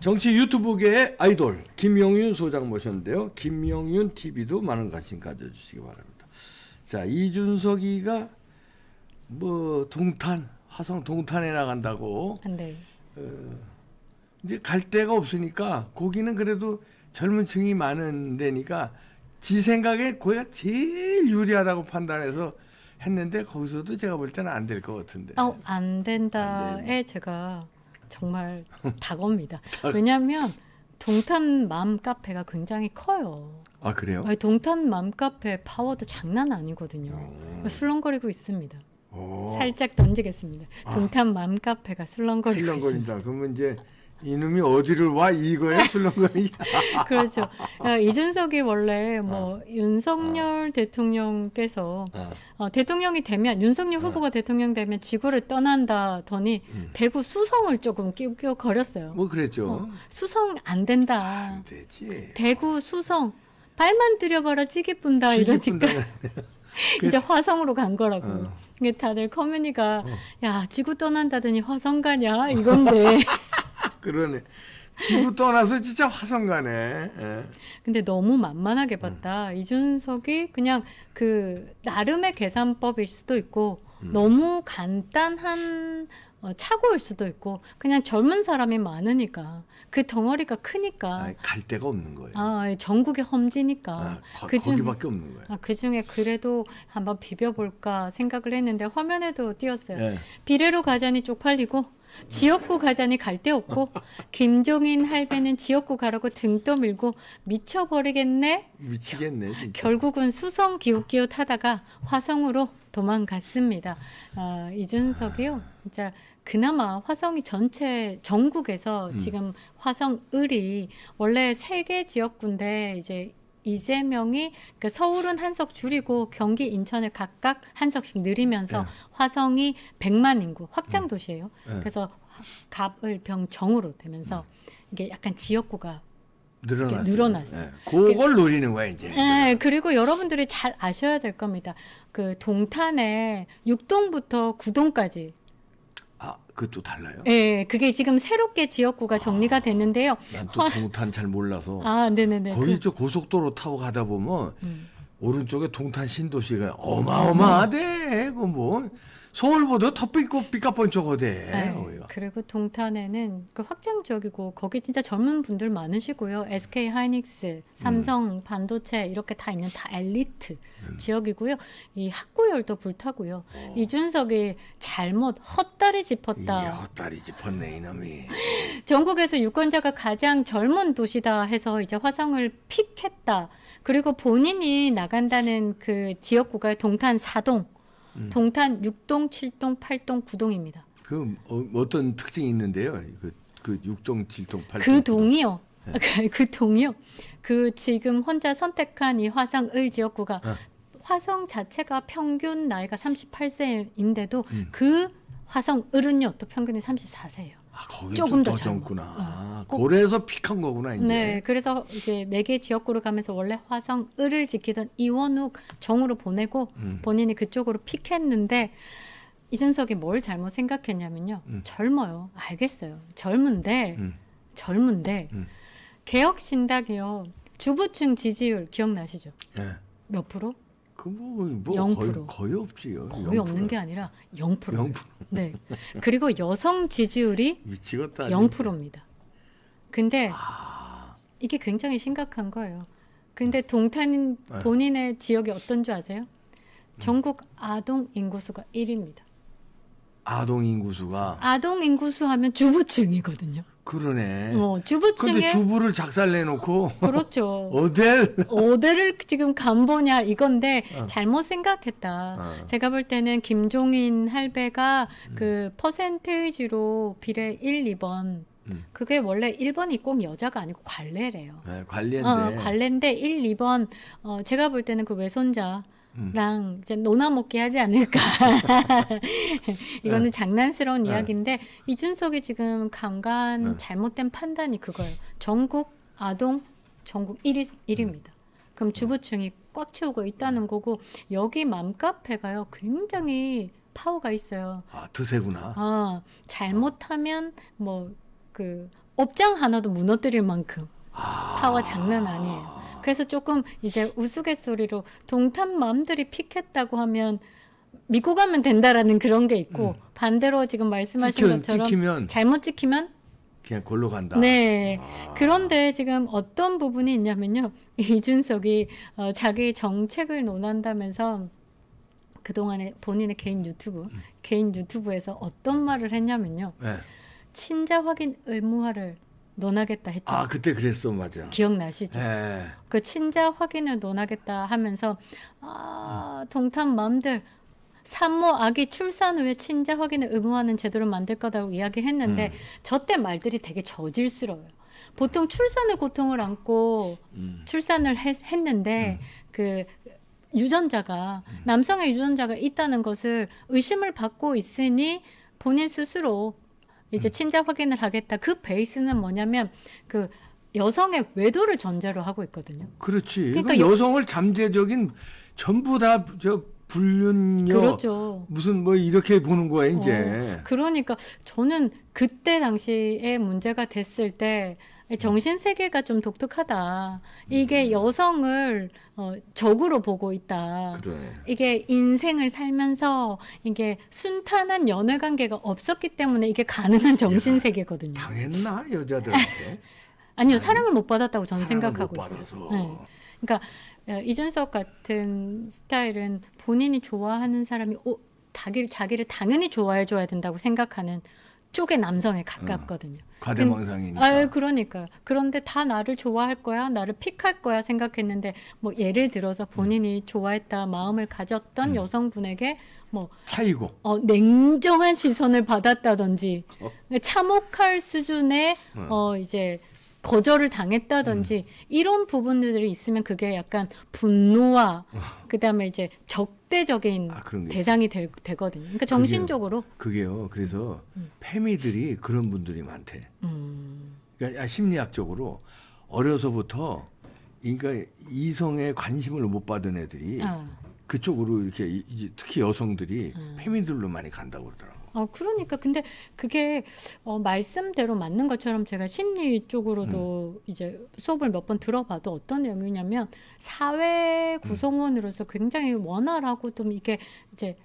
정치 유튜브계의 아이돌 김영윤 소장 모셨는데요. 김영윤 TV도 많은 관심 가져주시기 바랍니다. 자 이준석이가 뭐 동탄 화성 동탄에 나간다고. 아, 네. 어, 이제 갈 데가 없으니까 거기는 그래도 젊은 층이 많은 데니까 지 생각에 거기가 제일 유리하다고 판단해서 했는데 거기서도 제가 볼 때는 안 될 것 같은데. 어, 안 된다에 안 제가 정말 다겁니다. 아, 왜냐하면 동탄 맘 카페가 굉장히 커요. 아 그래요? 아니, 동탄 맘 카페 파워도 장난 아니거든요. 그 술렁거리고 있습니다. 오. 살짝 던지겠습니다. 아. 동탄 맘 카페가 술렁거리고 있습니다. 그러면 이제 이놈이 어디를 와 이거에 술렁거리 그렇죠. 야, 이준석이 원래 뭐 어. 윤석열 어. 대통령께서 어. 어. 대통령이 되면 윤석열 어. 후보가 대통령 되면 지구를 떠난다더니 음. 대구 수성을 조금 끼우 거렸어요. 뭐 그랬죠. 어, 수성 안 된다. 안 되지. 대구 수성 발만 들여봐라 찌개 뿐다 이러니까. 이제 화성으로 간 거라고. 어. 이게 다들 커뮤니가 어. 야 지구 떠난다더니 화성 가냐 이건데. 그러네. 지구 떠나서 진짜 화성가네. 예. 근데 너무 만만하게 봤다. 음. 이준석이 그냥 그 나름의 계산법일 수도 있고 음. 너무 간단한 어, 착오일 수도 있고 그냥 젊은 사람이 많으니까 그 덩어리가 크니까 아니, 갈 데가 없는 거예요. 아 전국이 험지니까 아, 거, 그중 거기밖에 없는 거예요. 아, 그 중에 그래도 한번 비벼볼까 생각을 했는데 화면에도 띄었어요. 예. 비례로 가자니 쪽팔리고 지역구 가자니 갈 데 없고 김종인 할배는 지역구 가라고 등 떠밀고 미쳐버리겠네. 미치겠네. 진짜. 결국은 수성 기웃기웃 하다가 화성으로 도망갔습니다. 어, 이준석이요. 진짜 그나마 화성이 전체 전국에서 음. 지금 화성을이 원래 세 개 지역군데 이제 이재명이 그러니까 서울은 한 석 줄이고 경기 인천을 각각 한석씩 늘리면서 네. 화성이 100만 인구 확장 음. 도시예요. 네. 그래서 갑을 병정으로 되면서 네. 이게 약간 지역구가 늘어났어요. 늘어났어요. 네. 그걸 그러니까 노리는 거야 이제. 네, 그리고 여러분들이 잘 아셔야 될 겁니다. 그 동탄에 6동부터 9동까지 아, 그것도 달라요? 네, 그게 지금 새롭게 지역구가 아, 정리가 됐는데요. 난 또 동탄 잘 몰라서. 아, 네네네. 거기 그... 고속도로 타고 가다 보면 음. 오른쪽에 동탄 신도시가 어마어마하대. 그 뭐. 서울보다 더 삐고 삐까뻔쩍하대. 네. 그리고 동탄에는 그 확장 지역이고 거기 진짜 젊은 분들 많으시고요. SK 하이닉스, 삼성 음. 반도체 이렇게 다 있는 다 엘리트 음. 지역이고요. 이 학구열도 불타고요. 어. 이준석이 잘못 헛다리 짚었다. 예, 헛다리 짚었네 이놈이. 전국에서 유권자가 가장 젊은 도시다 해서 이제 화성을 픽했다. 그리고 본인이 나간다는 그 지역구가 동탄 사동 음. 동탄 6동, 7동, 8동, 9동입니다. 그 어, 떤 특징이 있는데요. 그, 그 6동, 7동, 8동. 그 동이요. 네. 그 동이요. 그 지금 혼자 선택한 이 화성 을 지역구가 아. 화성 자체가 평균 나이가 38세인데도 음. 그 화성 을은요 또 평균이 34세예요. 아, 거기 조금 더 젊구나. 어, 그래서 아, 픽한 거구나 이제. 네, 그래서 이게 네개 지역구를 가면서 원래 화성 을을 지키던 이원욱 정으로 보내고 음. 본인이 그쪽으로 픽했는데 이준석이 뭘 잘못 생각했냐면요. 음. 젊어요, 알겠어요. 젊은데 음. 젊은데 음. 개혁신당이요 주부층 지지율 기억나시죠? 예. 몇 프로? 그뭐 뭐 거의, 거의 없지요. 거의 0%. 없는 게 아니라 0%. 0%. 네. 그리고 여성 지지율이 미치겠다. 0%입니다. 근데 아... 이게 굉장히 심각한 거예요. 근데 네. 동탄 네. 본인의 네. 지역이 어떤 줄 아세요? 음. 전국 아동 인구수가 1위입니다. 아동 인구수가 아동 인구수 하면 주부층이거든요. 그러네. 뭐 어, 주부층에 근데 주부를 작살내 놓고 그렇죠. 어델 어델을 지금 간보냐 이건데 어. 잘못 생각했다. 어. 제가 볼 때는 김종인 할배가 음. 그 퍼센테이지로 비례 1, 2번 음. 그게 원래 1번이 꼭 여자가 아니고 관례래요. 네, 관례인데. 어, 관례인데 1, 2번 어, 제가 볼 때는 그 외손자 음. 랑 이제 노나먹게 하지 않을까. 이거는 네. 장난스러운 네. 이야기인데 이준석이 지금 강간 네. 잘못된 판단이 그거예요. 전국 아동 전국 1위 1위입니다. 음. 그럼 음. 주부층이 꽉 채우고 있다는 거고 여기 맘카페가요 굉장히 파워가 있어요. 아 드세구나. 아 잘못하면 뭐그 업장 하나도 무너뜨릴 만큼 아... 파워 장난 아니에요. 그래서 조금 이제 우스갯소리로 동탄 맘들이 픽했다고 하면 믿고 가면 된다라는 그런 게 있고 음. 반대로 지금 말씀하신 찍혀, 것처럼 찍히면, 잘못 찍히면 그냥 골로 간다. 네. 아. 그런데 지금 어떤 부분이 있냐면요. 이준석이 어, 자기 정책을 논한다면서 그동안에 본인의 개인 유튜브, 음. 개인 유튜브에서 어떤 말을 했냐면요. 네. 친자 확인 의무화를 논하겠다 했죠. 아 그때 그랬어 맞아. 기억나시죠? 예. 그 친자 확인을 논하겠다 하면서 아 동탄 맘들 산모 아기 출산 후에 친자 확인을 의무화하는 제도를 만들 거라고 이야기했는데 음. 저때 말들이 되게 저질스러워요. 보통 출산의 고통을 안고 음. 출산을 했, 는데그 음. 유전자가 음. 남성의 유전자가 있다는 것을 의심을 받고 있으니 본인 스스로 이제 음. 친자 확인을 하겠다. 그 베이스는 뭐냐면 그 여성의 외도를 전제로 하고 있거든요. 그렇지. 그러니까, 그러니까 여성을 잠재적인 전부 다 저 불륜녀 그렇죠. 무슨 뭐 이렇게 보는 거야 이제. 어, 그러니까 저는 그때 당시에 문제가 됐을 때 예, 정신 세계가 좀 독특하다. 이게 음. 여성을 어, 적으로 보고 있다. 그래. 이게 인생을 살면서 이게 순탄한 연애 관계가 없었기 때문에 이게 가능한 정신 세계거든요. 당했나 여자들한테? 아니요 사랑을 못 받았다고 저는 생각하고 있어요. 네. 그러니까 어, 이준석 같은 스타일은 본인이 좋아하는 사람이 오, 자기를, 자기를 당연히 좋아해줘야 된다고 생각하는 쪽의 남성에 어, 가깝거든요. 어, 과대망상이니까. 아, 그러니까. 그런데 다 나를 좋아할 거야, 나를 픽할 거야 생각했는데 뭐 예를 들어서 본인이 음. 좋아했다 마음을 가졌던 음. 여성분에게 뭐 차이고 어, 냉정한 시선을 받았다든지 어? 참혹할 수준의 음. 어 이제 거절을 당했다든지 음. 이런 부분들이 있으면 그게 약간 분노와 그다음에 이제 적대적인 아, 대상이 될, 되거든요. 그러니까 정신적으로 그게요. 그게요. 그래서 음. 패미들이 그런 분들이 많대. 음. 그러니까 아, 심리학적으로 어려서부터 그러니까 이성의 관심을 못 받은 애들이 아. 그쪽으로 이렇게 특히 여성들이 음. 패미들로 많이 간다고 그러더라고. 어, 그러니까 근데 그게 어, 말씀대로 맞는 것처럼 제가 심리 쪽으로도 음. 이제 수업을 몇 번 들어봐도 어떤 내용이냐면 사회 음. 구성원으로서 굉장히 원활하고 좀 이게 이제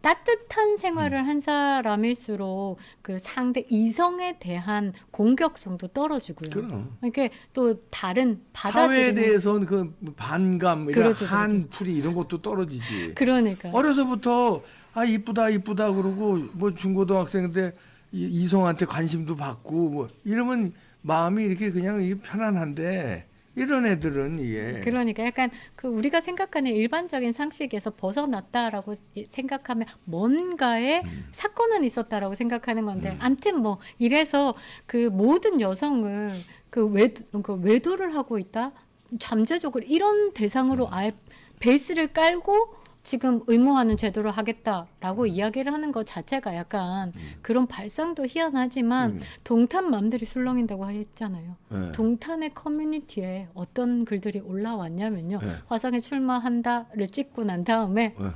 따뜻한 생활을 음. 한 사람일수록 그 상대 이성에 대한 공격성도 떨어지고요. 그럼. 이게 또 다른 사회에 대해서는 그 반감, 그렇죠, 그렇죠, 한풀이 이런 것도 떨어지지. 그러니까 어려서부터 아 이쁘다 이쁘다 그러고 뭐 중고등학생인데 이성한테 관심도 받고 뭐 이러면 마음이 이렇게 그냥 편안한데 이런 애들은 이게 그러니까 약간 그 우리가 생각하는 일반적인 상식에서 벗어났다라고 생각하면 뭔가의 음. 사건은 있었다라고 생각하는 건데 음. 암튼 뭐 이래서 그 모든 여성을 그 외도 그 외도를 하고 있다 잠재적으로 이런 대상으로 음. 아예 베이스를 깔고 지금 의무화는 제대로 하겠다라고 이야기를 하는 것 자체가 약간 음. 그런 발상도 희한하지만 음. 동탄 맘들이 술렁인다고 했잖아요. 네. 동탄의 커뮤니티에 어떤 글들이 올라왔냐면요. 네. 화성에 출마한다를 찍고 난 다음에 네.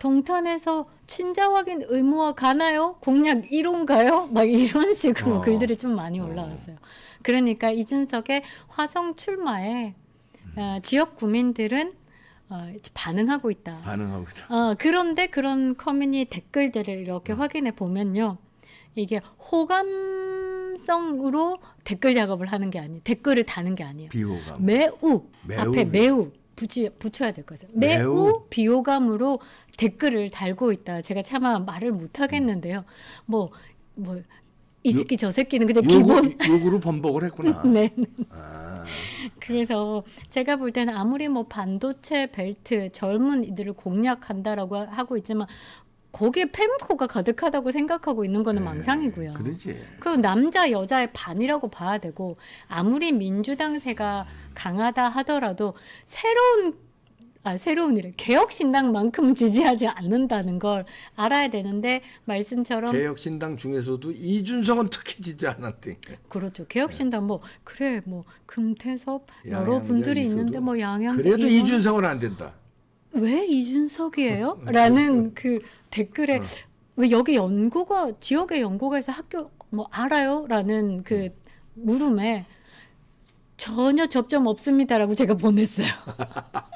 동탄에서 친자 확인 의무화 가나요? 공약 1호인가요? 막 이런 식으로 어. 글들이 좀 많이 네. 올라왔어요. 그러니까 이준석의 화성 출마에 음. 어, 지역 구민들은 어, 반응하고 있다. 반응하고 있다. 어, 그런데 그런 커뮤니 댓글들을 이렇게 음. 확인해 보면요. 이게 호감성으로 댓글 작업을 하는 게 아니, 댓글을 다는 게 아니에요. 비호감. 매우, 매우 앞에 매우 붙이, 붙여야 될 거죠. 매우, 매우 비호감으로 댓글을 달고 있다. 제가 차마 말을 못 하겠는데요. 음. 뭐, 뭐, 이 새끼 요, 저 새끼는 그냥 기본. 욕으로 번복을 했구나. 네, 네. 아. 그래서 제가 볼 때는 아무리 뭐 반도체 벨트 젊은 이들을 공략한다라고 하고 있지만 거기에 펜코가 가득하다고 생각하고 있는 거는 네, 망상이고요. 그러지. 그 남자 여자의 반이라고 봐야 되고 아무리 민주당세가 강하다 하더라도 새로운 아, 새로운 일을 개혁신당만큼 지지하지 않는다는 걸 알아야 되는데 말씀처럼 개혁신당 중에서도 이준석은 특히 지지 않았대. 그렇죠. 개혁신당 뭐 그래 뭐 금태섭 여러 분들이 있는데 뭐양양 그래도 이건... 이준석은 안 된다. 왜 이준석이에요? 라는 음, 음. 그 댓글에 어. 왜 여기 연구가 지역의 연구가에서 학교 뭐 알아요? 라는 그 음. 물음에 전혀 접점 없습니다라고 제가 보냈어요.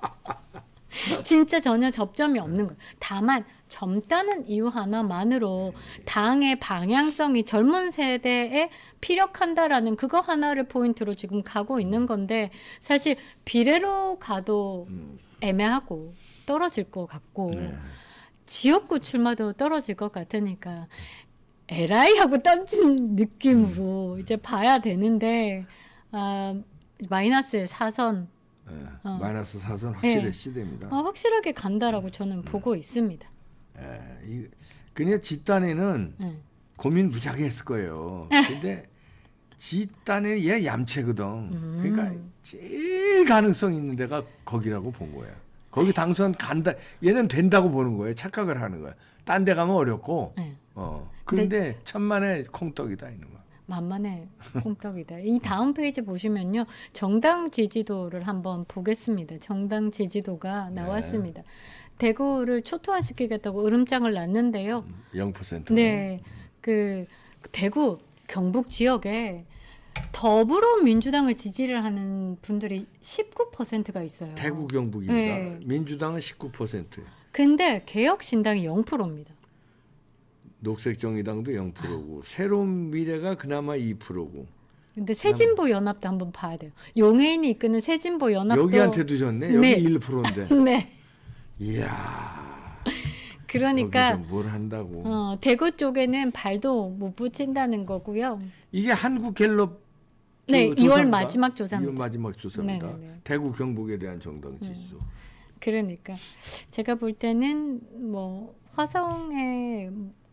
진짜 전혀 접점이 없는 거예요. 다만 젊다는 이유 하나만으로 당의 방향성이 젊은 세대에 피력한다라는 그거 하나를 포인트로 지금 가고 있는 건데 사실 비례로 가도 음. 애매하고 떨어질 것 같고 네. 지역구 출마도 떨어질 것 같으니까 에라이 하고 던진 느낌으로 음. 이제 봐야 되는데 아, 마이너스의 선 네. 어. 마이너스 사선 확실히 네. 예. C대입니다. 아, 확실하게 간다라고 예. 저는 네. 보고 있습니다. 예, 이, 그냥 지단에는 고민 무지하게 했을 거예요. 근데 지단에는 얘 얌체거든. 음. 그러니까 제일 가능성 있는 데가 거기라고 본 거예요. 거기 당선 간다. 얘는 된다고 보는 거예요. 착각을 하는 거예요. 딴데 가면 어렵고. 어. 그런데 천만에 콩떡이다 이놈아. 만만해 공떡이다이 다음 페이지 보시면요. 정당 지지도를 한번 보겠습니다. 정당 지지도가 네. 나왔습니다. 네. 대구를 초토화시키겠다고 으름장을 놨는데요. 0%. 음, 네. 그 대구 경북 지역에 더불어민주당을 지지를 하는 분들이 19%가 있어요. 대구 경북입니다. 네. 민주당은 19%. 근데 개혁신당이 0%입니다. 녹색정의당도 0%고 새로운 미래가 그나마 2%고. 근데 새진보 연합도 한번 봐야 돼요. 용해인이 이끄는 새진보 연합도 여기한테도 졌네. 여기 네. 1%인데. 네. 이야. 그러니까 뭘 한다고. 어, 대구 쪽에는 발도 못 붙인다는 거고요. 이게 한국갤럽 네, 조, 2월 마지막 조사입니다. 2월 마지막 조사입니다. 네네네. 네, 네. 대구 경북에 대한 정당 네. 지수. 네. 그러니까 제가 볼 때는 뭐 화성에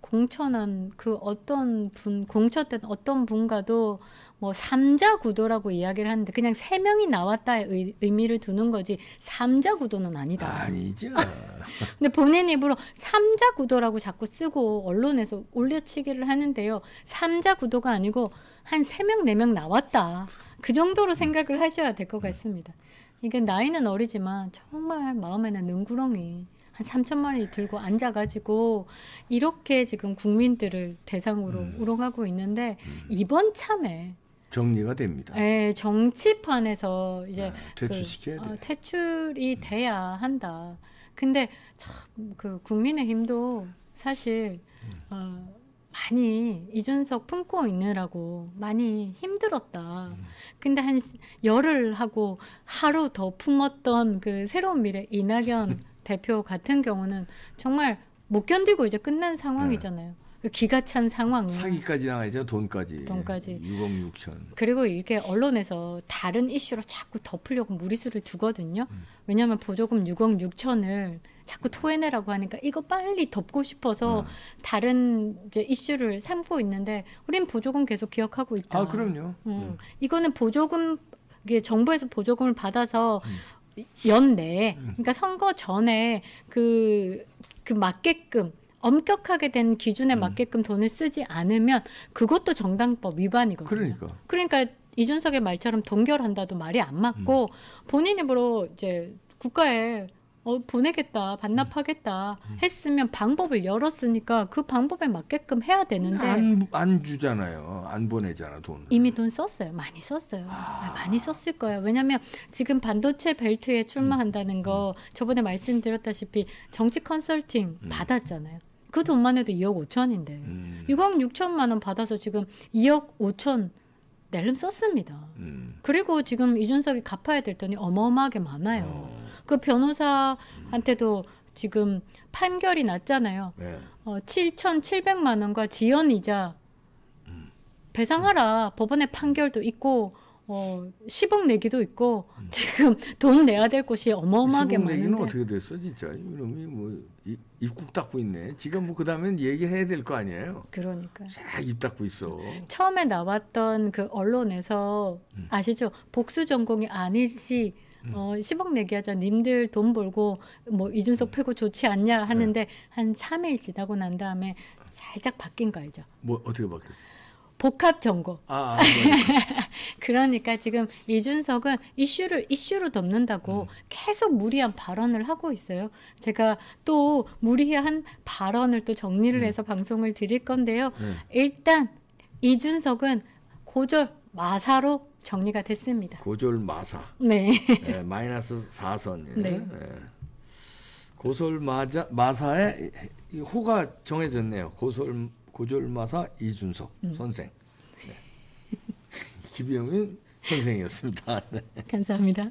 공천한 그 어떤 분, 공천된 어떤 분과도 뭐 삼자 구도라고 이야기를 하는데 그냥 세 명이 나왔다의 의미를 두는 거지 삼자 구도는 아니다. 아니죠. 근데 본인 입으로 삼자 구도라고 자꾸 쓰고 언론에서 올려치기를 하는데요. 삼자 구도가 아니고 한 세 명 네명 네 나왔다. 그 정도로 생각을 하셔야 될 것 같습니다. 이게 나이는 어리지만 정말 마음에는 능구렁이 한 3천만 원이 들고 앉아가지고 이렇게 지금 국민들을 대상으로 음. 우롱하고 있는데 음. 이번 참에 정리가 됩니다. 네, 정치판에서 이제 아, 퇴출시켜야 그, 돼. 어, 퇴출이 음. 돼야 한다. 근데 참 그 국민의힘도 사실 음. 어, 많이 이준석 품고 있느라고 많이 힘들었다. 음. 근데 한 열흘 하고 하루 더 품었던 그 새로운 미래 이낙연 대표 같은 경우는 정말 못 견디고 이제 끝난 상황이잖아요. 네. 기가 찬 상황. 사기까지 당했죠. 돈까지. 돈까지. 6억 6천. 그리고 이렇게 언론에서 다른 이슈로 자꾸 덮으려고 무리수를 두거든요. 음. 왜냐하면 보조금 6억 6천을 자꾸 토해내라고 하니까 이거 빨리 덮고 싶어서 음. 다른 이제 이슈를 삼고 있는데 우린 보조금 계속 기억하고 있다. 아 그럼요. 음. 음. 이거는 보조금 이게 정부에서 보조금을 받아서 음. 연내 음. 그러니까 선거 전에 그그 그 맞게끔 엄격하게 된 기준에 음. 맞게끔 돈을 쓰지 않으면 그것도 정당법 위반이거든요. 그러니까. 그러니까 이준석의 말처럼 동결한다도 말이 안 맞고 음. 본인 입으로 이제 국가에 어, 보내겠다, 반납하겠다 음. 음. 했으면 방법을 열었으니까 그 방법에 맞게끔 해야 되는데 안, 안 주잖아요. 안 보내잖아 돈. 이미 돈 썼어요. 많이 썼어요. 아... 아 많이 썼을 거예요. 왜냐하면 지금 반도체 벨트에 출마한다는 음. 거 저번에 말씀드렸다시피 정치 컨설팅 받았잖아요. 그 돈만 해도 2억 5천인데 음. 6억 6천만 원 받아서 지금 2억 5천 낼름 썼습니다. 음. 그리고 지금 이준석이 갚아야 될 돈이 어마어마하게 많아요. 어. 그 변호사한테도 지금 판결이 났잖아요. 네. 어, 7,700만 원과 지연 이자 배상하라 법원의 판결도 있고 어, 10억 내기도 있고 음. 지금 돈 내야 될 곳이 어마어마하게 많은데. 내기는 어떻게 됐어 진짜 이놈이 뭐 입국 닦고 있네. 지금 뭐 그다음엔 얘기해야 될 거 아니에요. 그러니까. 입 닦고 있어. 처음에 나왔던 그 언론에서 음. 아시죠? 복수 전공이 아닐지 음. 어, 10억 내기 하자. 님들 돈 벌고 뭐 이준석 음. 패고 좋지 않냐 하는데 네. 한 3일 지나고 난 다음에 살짝 바뀐 거 알죠? 뭐 어떻게 바뀌었어요? 복합 정보. 아, 아, 아 네. 그러니까 지금 이준석은 이슈를 이슈로 덮는다고 음. 계속 무리한 발언을 하고 있어요. 제가 또 무리한 발언을 또 정리를 음. 해서 방송을 드릴 건데요. 음. 일단 이준석은 고졸 마사로 정리가 됐습니다. 고졸마사. 네. 네 마이너스 4선. 예. 네. 예. 고솔마자 마사의 호가 정해졌네요. 고솔 고졸마사 이준석 음. 선생. 네. 김영윤 선생이었습니다. 네. 감사합니다.